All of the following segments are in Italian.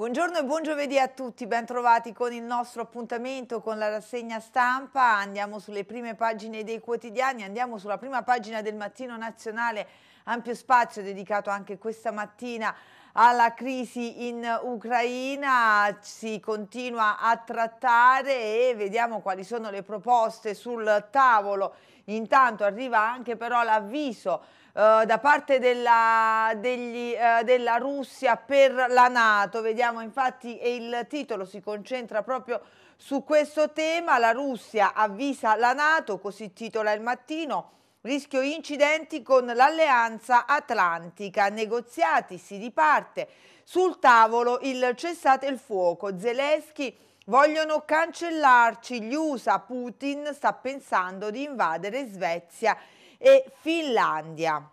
Buongiorno e buon giovedì a tutti, bentrovati con il nostro appuntamento con la rassegna stampa. Andiamo sulle prime pagine dei quotidiani, andiamo sulla prima pagina del Mattino Nazionale, ampio spazio dedicato anche questa mattina alla crisi in Ucraina, si continua a trattare e vediamo quali sono le proposte sul tavolo. Intanto arriva anche però l'avviso eh, da parte della, degli, eh, della, Russia per la Nato, vediamo infatti e il titolo si concentra proprio su questo tema, la Russia avvisa la Nato, così titola il mattino, Rischio incidenti con l'alleanza atlantica, negoziati si riparte, sul tavolo il cessate il fuoco, Zelensky vogliono cancellarci, gli USA, Putin sta pensando di invadere Svezia e Finlandia.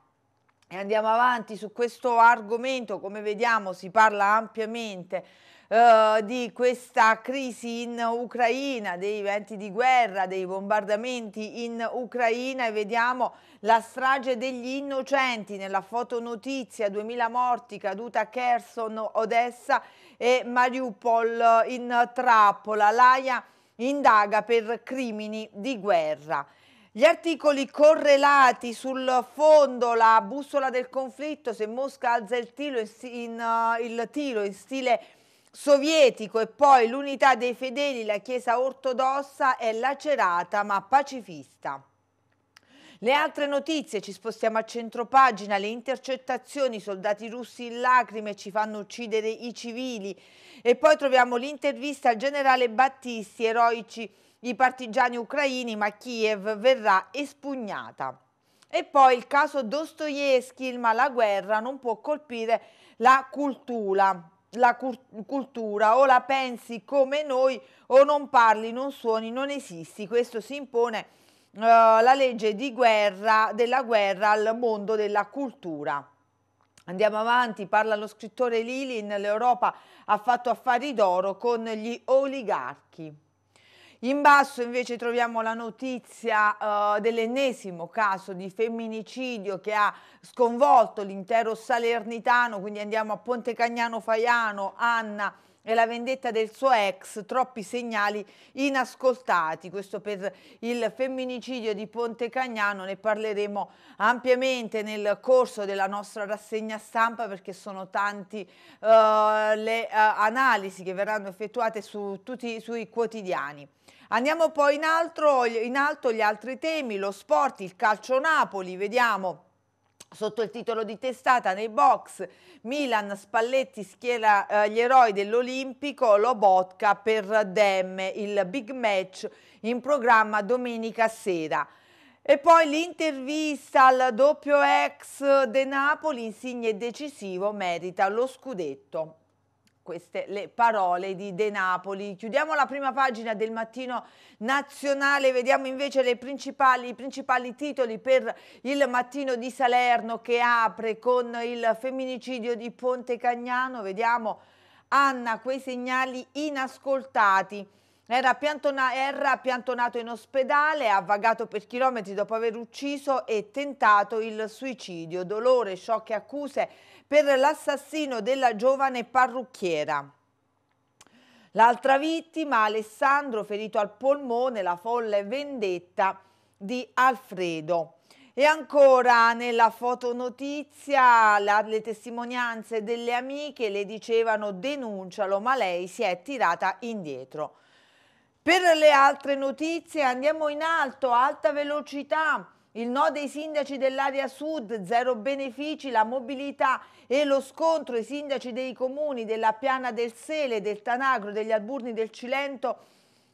E andiamo avanti su questo argomento, come vediamo si parla ampiamente eh, di questa crisi in Ucraina, dei venti di guerra, dei bombardamenti in Ucraina e vediamo la strage degli innocenti nella fotonotizia 2000 morti caduta a Kherson, Odessa e Mariupol in trappola. L'AIA indaga per crimini di guerra. Gli articoli correlati sul fondo, la bussola del conflitto, se Mosca alza il tiro in, in, eh, il tiro in stile sovietico e poi l'unità dei fedeli, la Chiesa ortodossa è lacerata ma pacifista. Le altre notizie, ci spostiamo a centropagina, le intercettazioni, soldati russi in lacrime ci fanno uccidere i civili e poi troviamo l'intervista al generale Battisti, eroici i partigiani ucraini ma Kiev verrà espugnata. E poi il caso Dostoevsky, ma la guerra non può colpire la cultura la cultura o la pensi come noi o non parli, non suoni, non esisti. Questo si impone uh, la legge guerra, della guerra al mondo della cultura. Andiamo avanti, parla lo scrittore Lilin, l'Europa ha fatto affari d'oro con gli oligarchi. In basso invece troviamo la notizia uh, dell'ennesimo caso di femminicidio che ha sconvolto l'intero salernitano, quindi andiamo a Ponte Cagnano Faiano, Anna e la vendetta del suo ex, troppi segnali inascoltati. Questo per il femminicidio di Ponte Cagnano, ne parleremo ampiamente nel corso della nostra rassegna stampa perché sono tanti uh, le uh, analisi che verranno effettuate su tutti, sui quotidiani. Andiamo poi in, altro, in alto gli altri temi, lo sport, il calcio Napoli, vediamo sotto il titolo di testata nei box Milan Spalletti schiera eh, gli eroi dell'Olimpico Lobotka per Demme il big match in programma domenica sera e poi l'intervista al doppio ex De Napoli insigne e decisivo merita lo scudetto queste le parole di De Napoli. Chiudiamo la prima pagina del mattino nazionale, vediamo invece principali, i principali titoli per il mattino di Salerno che apre con il femminicidio di Ponte Cagnano. Vediamo Anna quei segnali inascoltati. Era, piantona era, piantonato in ospedale, ha vagato per chilometri dopo aver ucciso e tentato il suicidio. Dolore, sciocche accuse per l'assassino della giovane parrucchiera. L'altra vittima, Alessandro, ferito al polmone, la folle vendetta di Alfredo. E ancora nella fotonotizia la, le testimonianze delle amiche le dicevano denuncialo, ma lei si è tirata indietro. Per le altre notizie andiamo in alto, alta velocità. Il no dei sindaci dell'area sud, zero benefici, la mobilità e lo scontro. I sindaci dei comuni della Piana del Sele, del Tanagro, degli Alburni del Cilento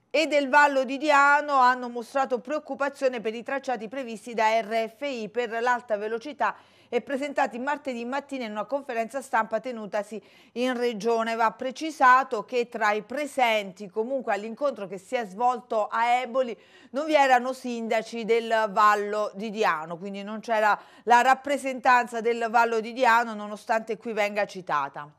e del Vallo di Diano hanno mostrato preoccupazione per i tracciati previsti da RFI per l'alta velocità e presentati martedì mattina in una conferenza stampa tenutasi in regione. Va precisato che tra i presenti comunque all'incontro che si è svolto a Eboli non vi erano sindaci del Vallo di Diano, quindi non c'era la rappresentanza del Vallo di Diano nonostante qui venga citata.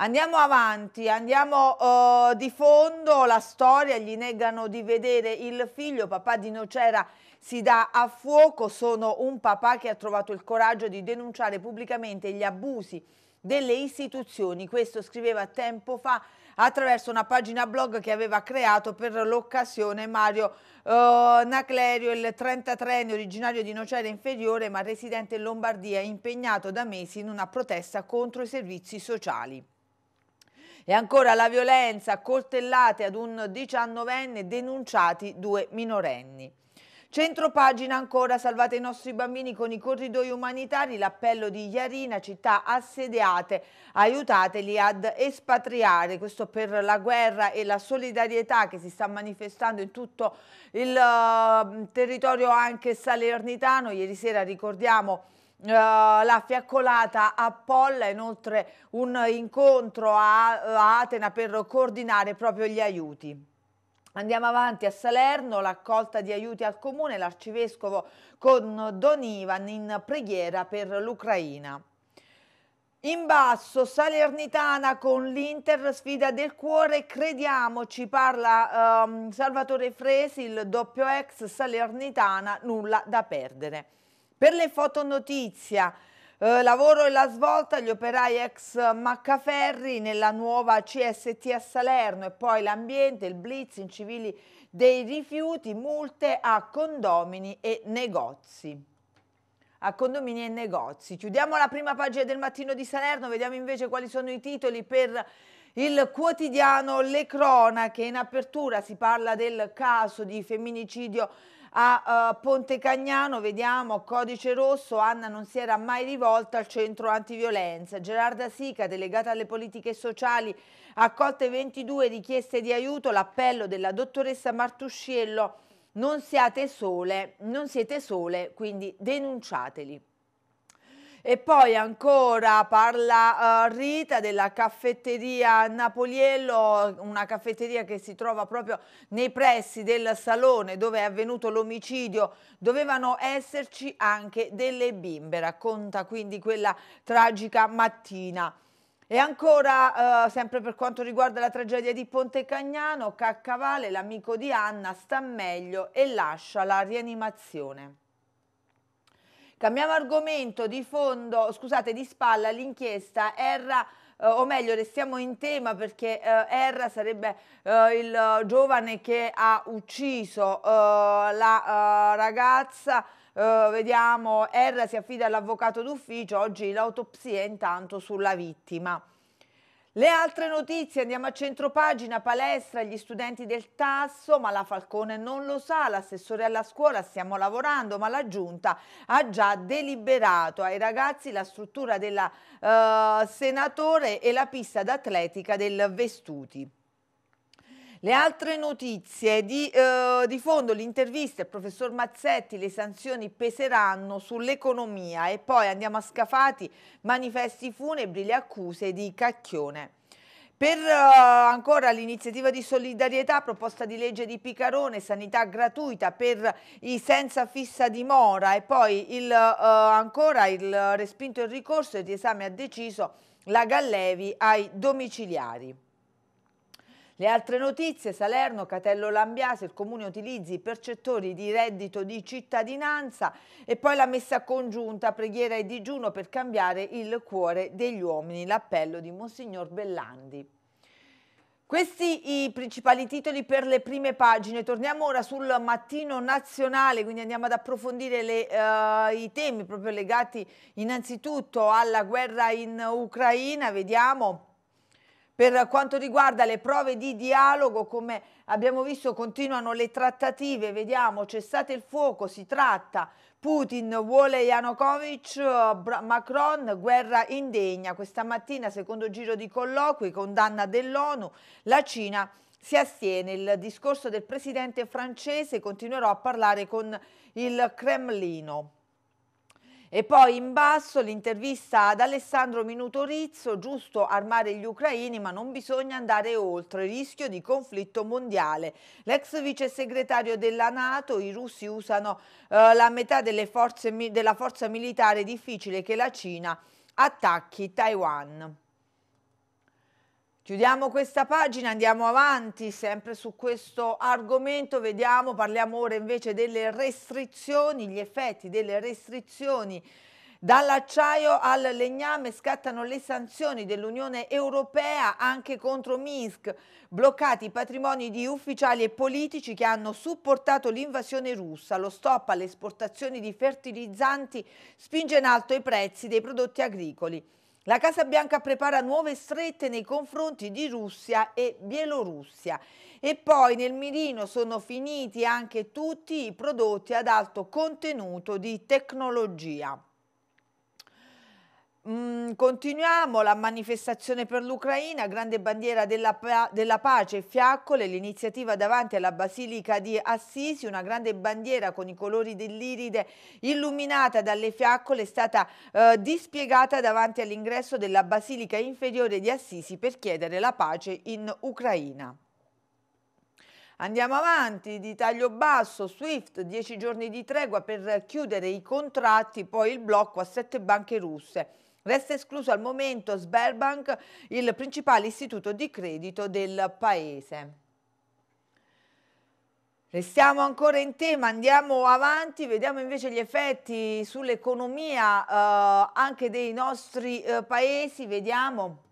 Andiamo avanti, andiamo uh, di fondo, la storia, gli negano di vedere il figlio, papà di Nocera si dà a fuoco, sono un papà che ha trovato il coraggio di denunciare pubblicamente gli abusi delle istituzioni. Questo scriveva tempo fa attraverso una pagina blog che aveva creato per l'occasione Mario eh, Naclerio, il 33enne originario di Nocera Inferiore ma residente in Lombardia, impegnato da mesi in una protesta contro i servizi sociali. E ancora la violenza, coltellate ad un diciannovenne, denunciati due minorenni. Centro pagina ancora, salvate i nostri bambini con i corridoi umanitari, l'appello di Iarina, città assediate, aiutateli ad espatriare, questo per la guerra e la solidarietà che si sta manifestando in tutto il uh, territorio anche salernitano, ieri sera ricordiamo Uh, la fiaccolata a Polla, inoltre un incontro a, a Atena per coordinare proprio gli aiuti. Andiamo avanti a Salerno, l'accolta di aiuti al comune, l'arcivescovo con Don Ivan in preghiera per l'Ucraina. In basso, Salernitana con l'Inter, sfida del cuore, crediamoci, parla ehm, Salvatore Fresi, il doppio ex Salernitana, nulla da perdere. Per le fotonotizia, eh, lavoro e la svolta, agli operai ex Maccaferri nella nuova CST a Salerno e poi l'ambiente, il blitz in civili dei rifiuti, multe a condomini e negozi. A condomini e negozi. Chiudiamo la prima pagina del mattino di Salerno, vediamo invece quali sono i titoli per il quotidiano Le Cronache. In apertura si parla del caso di femminicidio a uh, Ponte Cagnano vediamo codice rosso, Anna non si era mai rivolta al centro antiviolenza. Gerarda Sica, delegata alle politiche sociali, ha accolte 22 richieste di aiuto, l'appello della dottoressa Martusciello, non siate sole, non siete sole, quindi denunciateli. E poi ancora parla uh, Rita della caffetteria Napoliello, una caffetteria che si trova proprio nei pressi del salone dove è avvenuto l'omicidio. Dovevano esserci anche delle bimbe, racconta quindi quella tragica mattina. E ancora, eh, sempre per quanto riguarda la tragedia di Ponte Cagnano, Caccavale, l'amico di Anna, sta meglio e lascia la rianimazione. Cambiamo argomento di fondo, scusate, di spalla l'inchiesta Erra eh, o meglio restiamo in tema perché eh, Erra sarebbe eh, il giovane che ha ucciso eh, la eh, ragazza Uh, vediamo, Erra si affida all'avvocato d'ufficio, oggi l'autopsia intanto sulla vittima. Le altre notizie, andiamo a centropagina, palestra, gli studenti del tasso, ma la Falcone non lo sa, l'assessore alla scuola stiamo lavorando, ma la giunta ha già deliberato ai ragazzi la struttura della eh, senatore e la pista d'atletica del Vestuti. Le altre notizie di, eh, di fondo l'intervista al professor Mazzetti, le sanzioni peseranno sull'economia e poi andiamo a scafati, manifesti funebri, le accuse di Cacchione. Per uh, ancora l'iniziativa di solidarietà, proposta di legge di Picarone, sanità gratuita per i senza fissa dimora e poi il, uh, ancora il respinto il ricorso e di esame ha deciso la Gallevi ai domiciliari. Le altre notizie, Salerno, Catello Lambiase, il Comune utilizzi i percettori di reddito di cittadinanza e poi la messa congiunta, preghiera e digiuno per cambiare il cuore degli uomini, l'appello di Monsignor Bellandi. Questi i principali titoli per le prime pagine. Torniamo ora sul mattino nazionale, quindi andiamo ad approfondire le, uh, i temi proprio legati innanzitutto alla guerra in Ucraina. Vediamo per quanto riguarda le prove di dialogo, come abbiamo visto, continuano le trattative, vediamo, cessate il fuoco, si tratta, Putin vuole Yanukovych, Macron, guerra indegna. Questa mattina, secondo giro di colloqui, condanna dell'ONU, la Cina si astiene. Il discorso del presidente francese continuerò a parlare con il Cremlino. E poi in basso l'intervista ad Alessandro Minuto Rizzo, giusto armare gli ucraini ma non bisogna andare oltre, rischio di conflitto mondiale. L'ex vice segretario della Nato, i russi usano eh, la metà forze, della forza militare, difficile che la Cina attacchi Taiwan. Chiudiamo questa pagina, andiamo avanti sempre su questo argomento, vediamo, parliamo ora invece delle restrizioni, gli effetti delle restrizioni Dall'acciaio al legname scattano le sanzioni dell'Unione Europea anche contro Minsk, bloccati i patrimoni di ufficiali e politici che hanno supportato l'invasione russa. Lo stop alle esportazioni di fertilizzanti spinge in alto i prezzi dei prodotti agricoli. La Casa Bianca prepara nuove strette nei confronti di Russia e Bielorussia. E poi nel mirino sono finiti anche tutti i prodotti ad alto contenuto di tecnologia. Mm, continuiamo la manifestazione per l'Ucraina, grande bandiera della, della pace, fiaccole, l'iniziativa davanti alla Basilica di Assisi, una grande bandiera con i colori dell'iride illuminata dalle fiaccole è stata eh, dispiegata davanti all'ingresso della Basilica Inferiore di Assisi per chiedere la pace in Ucraina. Andiamo avanti di taglio basso, Swift, 10 giorni di tregua per chiudere i contratti, poi il blocco a sette banche russe. Resta escluso al momento Sberbank, il principale istituto di credito del paese. Restiamo ancora in tema, andiamo avanti, vediamo invece gli effetti sull'economia eh, anche dei nostri eh, paesi, vediamo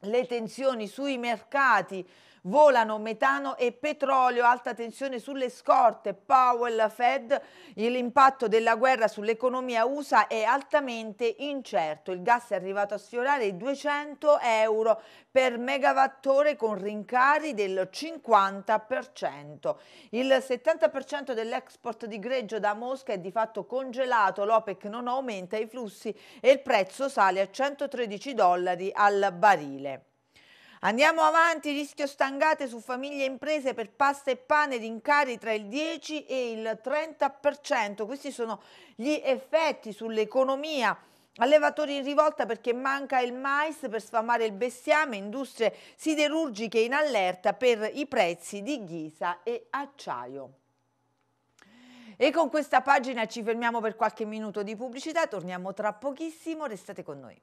le tensioni sui mercati, volano metano e petrolio, alta tensione sulle scorte, Powell Fed, l'impatto della guerra sull'economia USA è altamente incerto, il gas è arrivato a sfiorare i 200 euro per megawattore con rincari del 50%. Il 70% dell'export di greggio da Mosca è di fatto congelato, l'OPEC non aumenta i flussi e il prezzo sale a 113 dollari al barile. Andiamo avanti, rischio stangate su famiglie e imprese per pasta e pane, rincari tra il 10 e il 30%. Questi sono gli effetti sull'economia. Allevatori in rivolta perché manca il mais per sfamare il bestiame, industrie siderurgiche in allerta per i prezzi di ghisa e acciaio. E con questa pagina ci fermiamo per qualche minuto di pubblicità, torniamo tra pochissimo, restate con noi.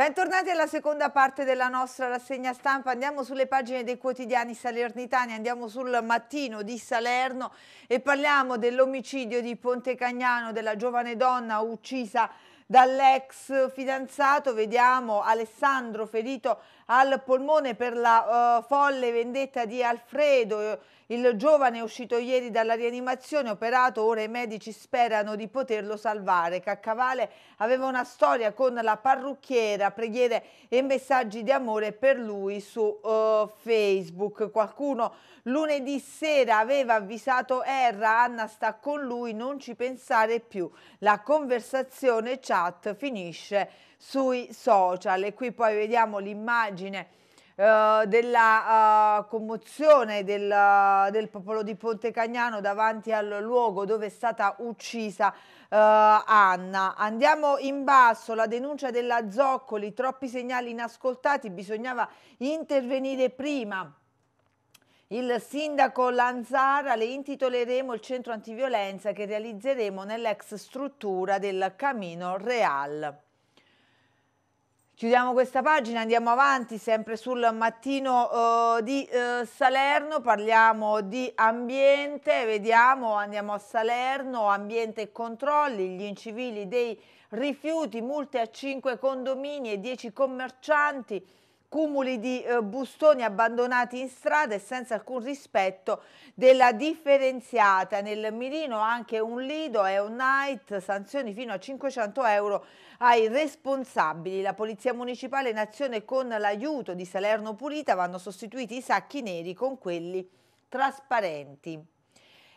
Bentornati alla seconda parte della nostra rassegna stampa, andiamo sulle pagine dei quotidiani salernitani, andiamo sul mattino di Salerno e parliamo dell'omicidio di Ponte Cagnano, della giovane donna uccisa dall'ex fidanzato, vediamo Alessandro ferito al polmone per la uh, folle vendetta di Alfredo. Il giovane è uscito ieri dalla rianimazione, operato, ora i medici sperano di poterlo salvare. Caccavale aveva una storia con la parrucchiera, preghiere e messaggi di amore per lui su uh, Facebook. Qualcuno lunedì sera aveva avvisato Erra, Anna sta con lui, non ci pensare più. La conversazione chat finisce sui social e qui poi vediamo l'immagine eh, della uh, commozione del, uh, del, popolo di Ponte Cagnano davanti al luogo dove è stata uccisa Anna. Andiamo in basso, la denuncia della Zoccoli, troppi segnali inascoltati, bisognava intervenire prima. Il sindaco Lanzara le intitoleremo il centro antiviolenza che realizzeremo nell'ex struttura del Camino Real. Chiudiamo questa pagina, andiamo avanti sempre sul mattino eh, di eh, Salerno, parliamo di ambiente, vediamo, andiamo a Salerno, ambiente e controlli, gli incivili dei rifiuti, multe a 5 condomini e 10 commercianti, cumuli di eh, bustoni abbandonati in strada e senza alcun rispetto della differenziata. Nel mirino anche un lido e un night, sanzioni fino a 500 euro ai responsabili. La Polizia Municipale in azione con l'aiuto di Salerno Pulita vanno sostituiti i sacchi neri con quelli trasparenti.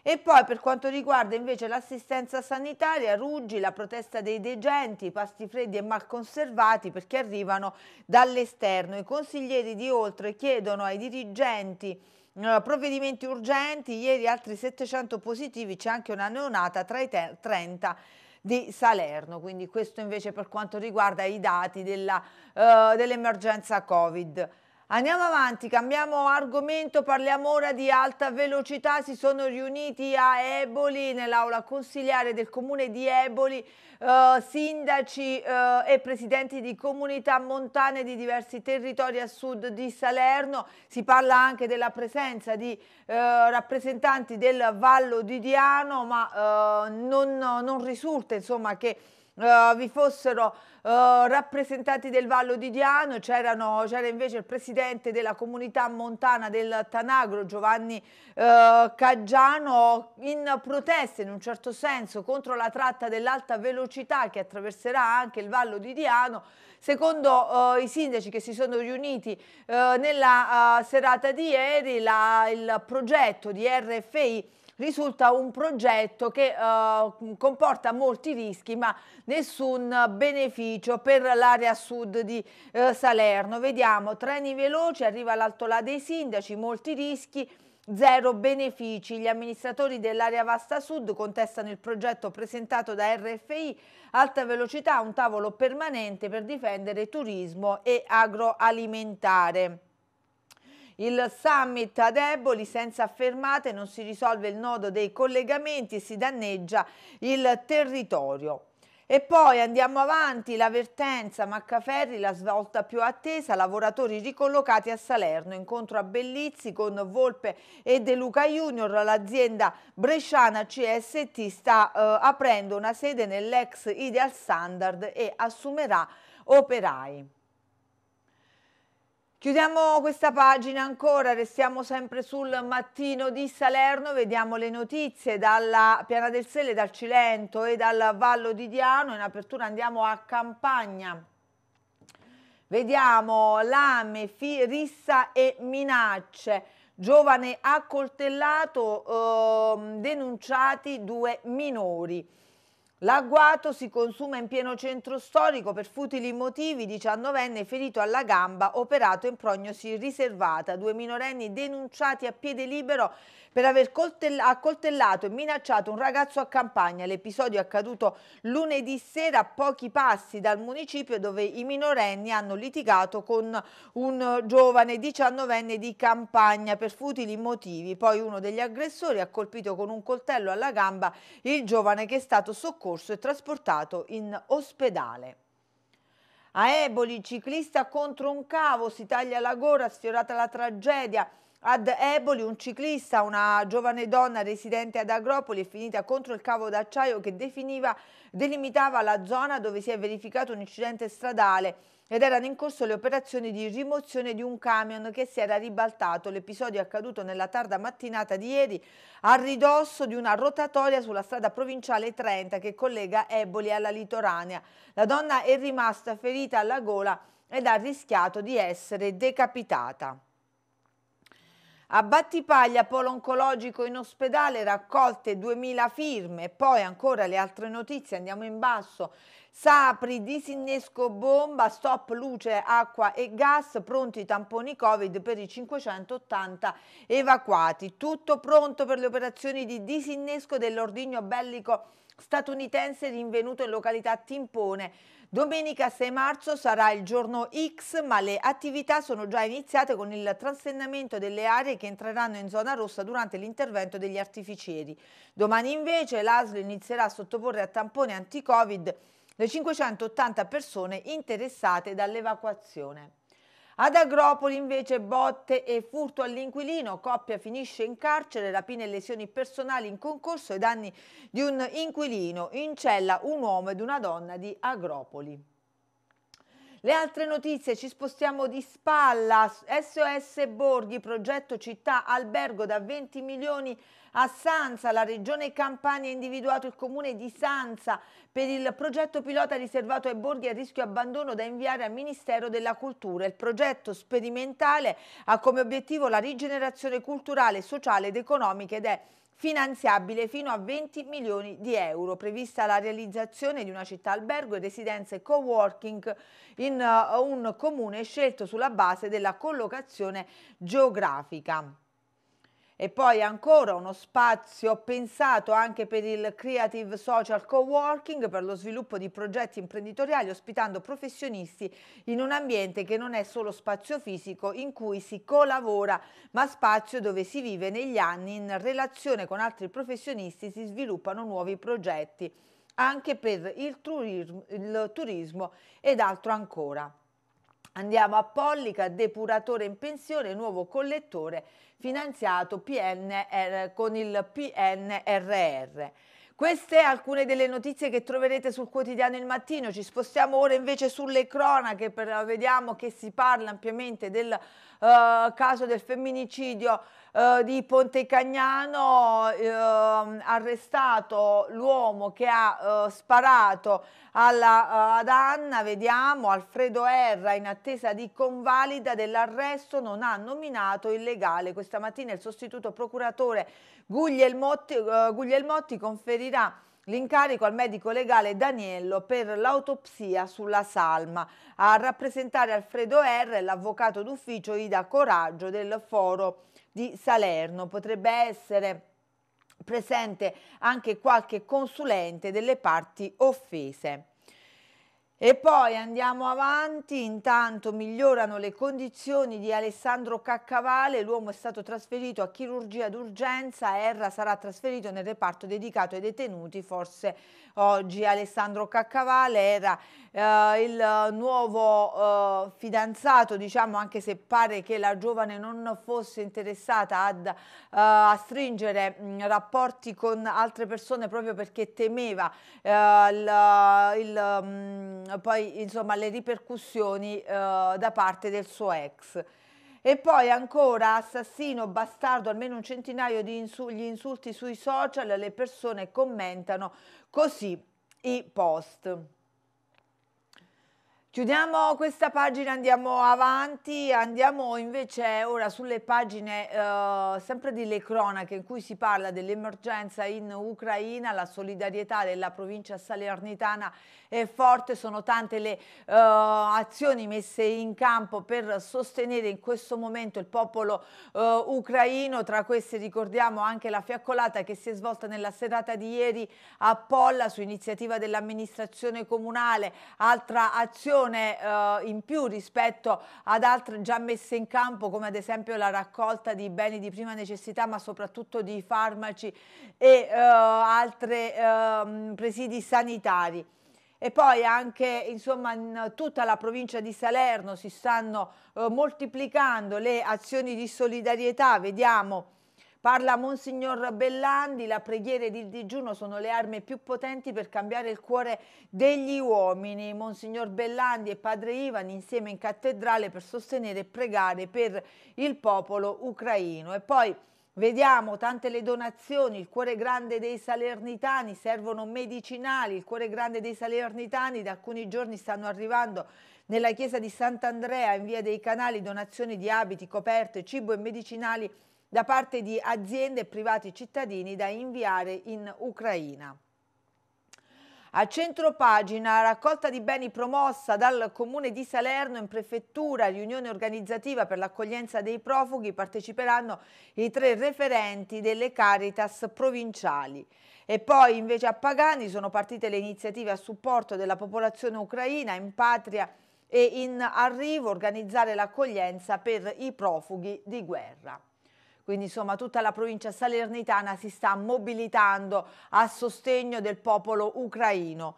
E poi per quanto riguarda invece l'assistenza sanitaria, Ruggi, la protesta dei degenti, pasti freddi e mal conservati perché arrivano dall'esterno. I consiglieri di oltre chiedono ai dirigenti eh, provvedimenti urgenti, ieri altri 700 positivi, c'è anche una neonata tra i 30 di Salerno. Quindi questo invece per quanto riguarda i dati eh, dell'emergenza uh, dell Covid. Andiamo avanti, cambiamo argomento, parliamo ora di alta velocità. Si sono riuniti a Eboli, nell'aula consigliare del comune di Eboli, eh, sindaci eh, e presidenti di comunità montane di diversi territori a sud di Salerno. Si parla anche della presenza di eh, rappresentanti del Vallo di Diano, ma eh, non, non risulta insomma, che uh, vi fossero uh, rappresentanti del Vallo di Diano, c'era invece il presidente della comunità montana del Tanagro, Giovanni uh, Caggiano, in protesta in un certo senso contro la tratta dell'alta velocità che attraverserà anche il Vallo di Diano. Secondo i sindaci che si sono riuniti nella serata di ieri, la, il progetto di RFI risulta un progetto che uh, comporta molti rischi ma nessun beneficio per l'area sud di uh, Salerno. Vediamo treni veloci, arriva l'altolà dei sindaci, molti rischi. Zero benefici. Gli amministratori dell'area Vasta Sud contestano il progetto presentato da RFI Alta Velocità, un tavolo permanente per difendere turismo e agroalimentare. Il summit ad Eboli senza fermate non si risolve il nodo dei collegamenti e si danneggia il territorio. E poi andiamo avanti, l'avvertenza Maccaferri, la svolta più attesa, lavoratori ricollocati a Salerno, incontro a Bellizzi con Volpe e De Luca Junior, l'azienda bresciana CST sta eh, aprendo una sede nell'ex Ideal Standard e assumerà operai. Chiudiamo questa pagina ancora, restiamo sempre sul mattino di Salerno, vediamo le notizie dalla Piana del Sele, dal Cilento e dal Vallo di Diano, in apertura andiamo a Campagna. Vediamo lame, rissa e minacce, giovane accoltellato, eh, denunciati due minori. L'agguato si consuma in pieno centro storico per futili motivi, 19enne ferito alla gamba, operato in prognosi riservata, due minorenni denunciati a piede libero per aver accoltellato e minacciato un ragazzo a campagna. L'episodio è accaduto lunedì sera a pochi passi dal municipio dove i minorenni hanno litigato con un giovane 19enne di campagna per futili motivi. Poi uno degli aggressori ha colpito con un coltello alla gamba il giovane che è stato soccorso soccorso e trasportato in ospedale. A Eboli, ciclista contro un cavo, si taglia la gola, sfiorata la tragedia. Ad Eboli un ciclista, una giovane donna residente ad Agropoli, è finita contro il cavo d'acciaio che definiva, delimitava la zona dove si è verificato un incidente stradale ed erano in corso le operazioni di rimozione di un camion che si era ribaltato. L'episodio è accaduto nella tarda mattinata di ieri a ridosso di una rotatoria sulla strada provinciale 30 che collega Eboli alla litoranea. La donna è rimasta ferita alla gola ed ha rischiato di essere decapitata. A Battipaglia, polo oncologico in ospedale, raccolte 2000 firme. Poi ancora le altre notizie, andiamo in basso. Sapri, disinnesco bomba, stop luce, acqua e gas, pronti i tamponi Covid per i 580 evacuati. Tutto pronto per le operazioni di disinnesco dell'ordigno bellico statunitense rinvenuto in località Timpone Domenica 6 marzo sarà il giorno X, ma le attività sono già iniziate con il transennamento delle aree che entreranno in zona rossa durante l'intervento degli artificieri. Domani invece l'ASL inizierà a sottoporre a tampone anti-Covid le 580 persone interessate dall'evacuazione. Ad Agropoli invece botte e furto all'inquilino, coppia finisce in carcere, rapine e lesioni personali in concorso ai danni di un inquilino, in cella un uomo ed una donna di Agropoli. Le altre notizie, ci spostiamo di spalla, SOS Borghi, progetto città, albergo da 20 milioni a Sanza la Regione Campania ha individuato il comune di Sanza per il progetto pilota riservato ai borghi a rischio abbandono da inviare al Ministero della Cultura. Il progetto sperimentale ha come obiettivo la rigenerazione culturale, sociale ed economica ed è finanziabile fino a 20 milioni di euro, prevista la realizzazione di una città albergo e residenze co-working in uh, un comune scelto sulla base della collocazione geografica. E poi ancora uno spazio pensato anche per il Creative Social Coworking per lo sviluppo di progetti imprenditoriali ospitando professionisti in un ambiente che non è solo spazio fisico in cui si colavora, ma spazio dove si vive negli anni in relazione con altri professionisti si sviluppano nuovi progetti anche per il turismo, il turismo ed altro ancora. Andiamo a Pollica, depuratore in pensione, nuovo collettore finanziato PNR, con il PNRR. Queste alcune delle notizie che troverete sul quotidiano il mattino, ci spostiamo ora invece sulle cronache, per, vediamo che si parla ampiamente del eh, caso del femminicidio eh, di Pontecagnano, eh, arrestato l'uomo che ha eh, sparato alla, eh, ad Anna, vediamo, Alfredo Erra in attesa di convalida dell'arresto non ha nominato il legale. Questa mattina il sostituto procuratore Guglielmotti, Guglielmotti conferirà L'incarico al medico legale Daniello per l'autopsia sulla salma. A rappresentare Alfredo R. l'avvocato d'ufficio Ida Coraggio del Foro di Salerno. Potrebbe essere presente anche qualche consulente delle parti offese. E poi andiamo avanti, intanto migliorano le condizioni di Alessandro Caccavale, l'uomo è stato trasferito a chirurgia d'urgenza, Erra sarà trasferito nel reparto dedicato ai detenuti, forse oggi Alessandro Caccavale era eh, il nuovo eh, fidanzato, diciamo anche se pare che la giovane non fosse interessata ad, eh, a stringere mm, rapporti con altre persone proprio perché temeva eh, il, il, mm, poi, insomma, le ripercussioni eh, da parte del suo ex. E poi ancora assassino, bastardo, almeno un centinaio di insulti, insulti sui social, le persone commentano Così i post. Chiudiamo questa pagina, andiamo avanti, andiamo invece ora sulle pagine eh, sempre delle Cronache in cui si parla dell'emergenza in Ucraina, la solidarietà della provincia salernitana è forte, sono tante le eh, azioni messe in campo per sostenere in questo momento il popolo eh, ucraino, tra queste ricordiamo anche la fiaccolata che si è svolta nella serata di ieri a Polla su iniziativa dell'amministrazione comunale, altra azione azione eh, in più rispetto ad altre già messe in campo come ad esempio la raccolta di beni di prima necessità ma soprattutto di farmaci e eh, altri eh, presidi sanitari e poi anche insomma, in tutta la provincia di Salerno si stanno eh, moltiplicando le azioni di solidarietà, vediamo Parla Monsignor Bellandi, la preghiera ed il digiuno sono le armi più potenti per cambiare il cuore degli uomini. Monsignor Bellandi e Padre Ivan insieme in cattedrale per sostenere e pregare per il popolo ucraino. E poi Vediamo tante le donazioni, il cuore grande dei salernitani, servono medicinali, il cuore grande dei salernitani da alcuni giorni stanno arrivando nella chiesa di Sant'Andrea in via dei canali donazioni di abiti, coperte, cibo e medicinali da parte di aziende e privati cittadini da inviare in Ucraina. A centro pagina, raccolta di beni promossa dal Comune di Salerno in prefettura, riunione organizzativa per l'accoglienza dei profughi, parteciperanno i tre referenti delle Caritas provinciali. E poi invece a Pagani sono partite le iniziative a supporto della popolazione ucraina in patria e in arrivo organizzare l'accoglienza per i profughi di guerra quindi insomma tutta la provincia salernitana si sta mobilitando a sostegno del popolo ucraino.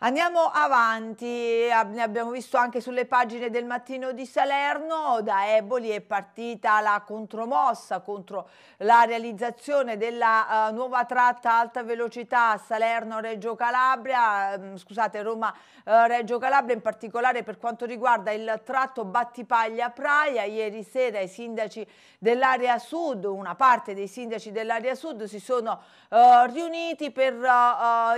Andiamo avanti, ne abbiamo visto anche sulle pagine del mattino di Salerno, da Eboli è partita la contromossa contro la realizzazione della uh, nuova tratta alta velocità Salerno-Reggio Calabria, mh, mm, scusate Roma-Reggio eh, uh, Calabria, in particolare per quanto riguarda il tratto Battipaglia-Praia, ieri sera i sindaci dell'area sud, una parte dei sindaci dell'area sud si sono uh, riuniti per,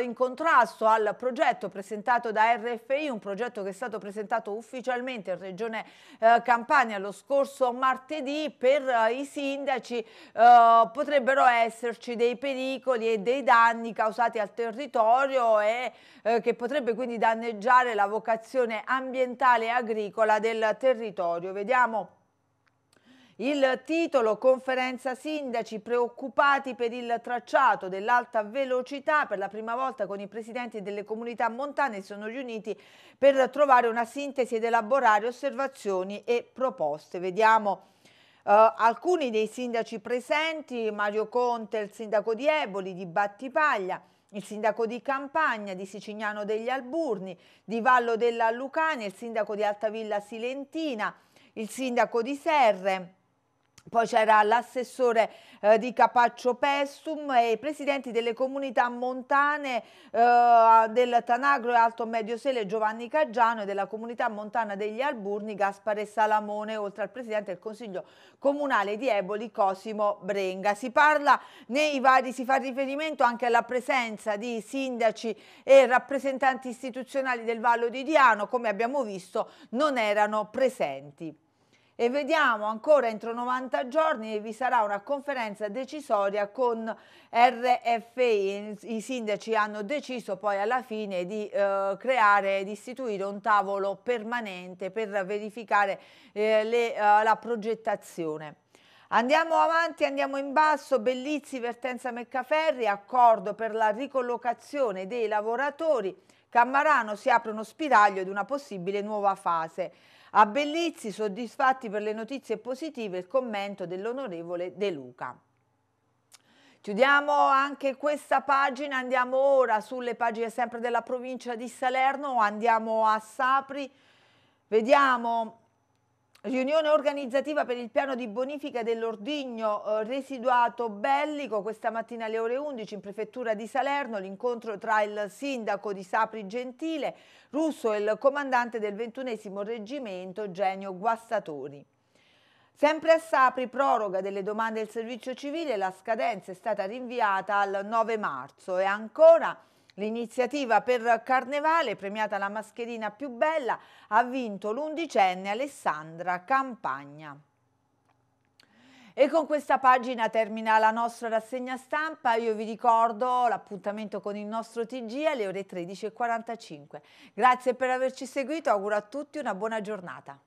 in contrasto al progetto presentato da RFI, un progetto che è stato presentato ufficialmente in Regione eh, Campania lo scorso martedì per eh, i sindaci eh, potrebbero esserci dei pericoli e dei danni causati al territorio e eh, che potrebbe quindi danneggiare la vocazione ambientale e agricola del territorio. Vediamo il titolo conferenza sindaci preoccupati per il tracciato dell'alta velocità. Per la prima volta con i presidenti delle comunità montane sono riuniti per trovare una sintesi ed elaborare osservazioni e proposte. Vediamo. Uh, alcuni dei sindaci presenti, Mario Conte, il sindaco di Eboli, di Battipaglia, il sindaco di Campagna, di Sicignano degli Alburni, di Vallo della Lucania, il sindaco di Altavilla Silentina, il sindaco di Serre, poi c'era l'assessore eh, di Capaccio Pestum e i presidenti delle comunità montane eh, del Tanagro e Alto Mediosele Giovanni Caggiano e della comunità montana degli Alburni Gaspare Salamone, oltre al presidente del Consiglio Comunale di Eboli Cosimo Brenga. Si parla nei vari, si fa riferimento anche alla presenza di sindaci e rappresentanti istituzionali del Vallo di Diano, come abbiamo visto non erano presenti e vediamo ancora entro 90 giorni vi sarà una conferenza decisoria con RFI, i sindaci hanno deciso poi alla fine di eh, creare ed istituire un tavolo permanente per verificare eh, le, eh, la progettazione. Andiamo avanti, andiamo in basso, Bellizzi, Vertenza Meccaferri, accordo per la ricollocazione dei lavoratori, Cammarano si apre uno spiraglio di una possibile nuova fase. A Bellizzi soddisfatti per le notizie positive il commento dell'onorevole De Luca. Chiudiamo anche questa pagina, andiamo ora sulle pagine sempre della provincia di Salerno, andiamo a Sapri, vediamo Riunione organizzativa per il piano di bonifica dell'ordigno eh, residuato bellico questa mattina alle ore 11 in prefettura di Salerno, l'incontro tra il sindaco di Sapri Gentile, Russo e il comandante del 21 reggimento Genio Guastatori. Sempre a Sapri, proroga delle domande del servizio civile, la scadenza è stata rinviata al 9 marzo e ancora... L'iniziativa per Carnevale, premiata la mascherina più bella, ha vinto l'undicenne Alessandra Campagna. E con questa pagina termina la nostra rassegna stampa. Io vi ricordo l'appuntamento con il nostro TG alle ore 13.45. Grazie per averci seguito, auguro a tutti una buona giornata.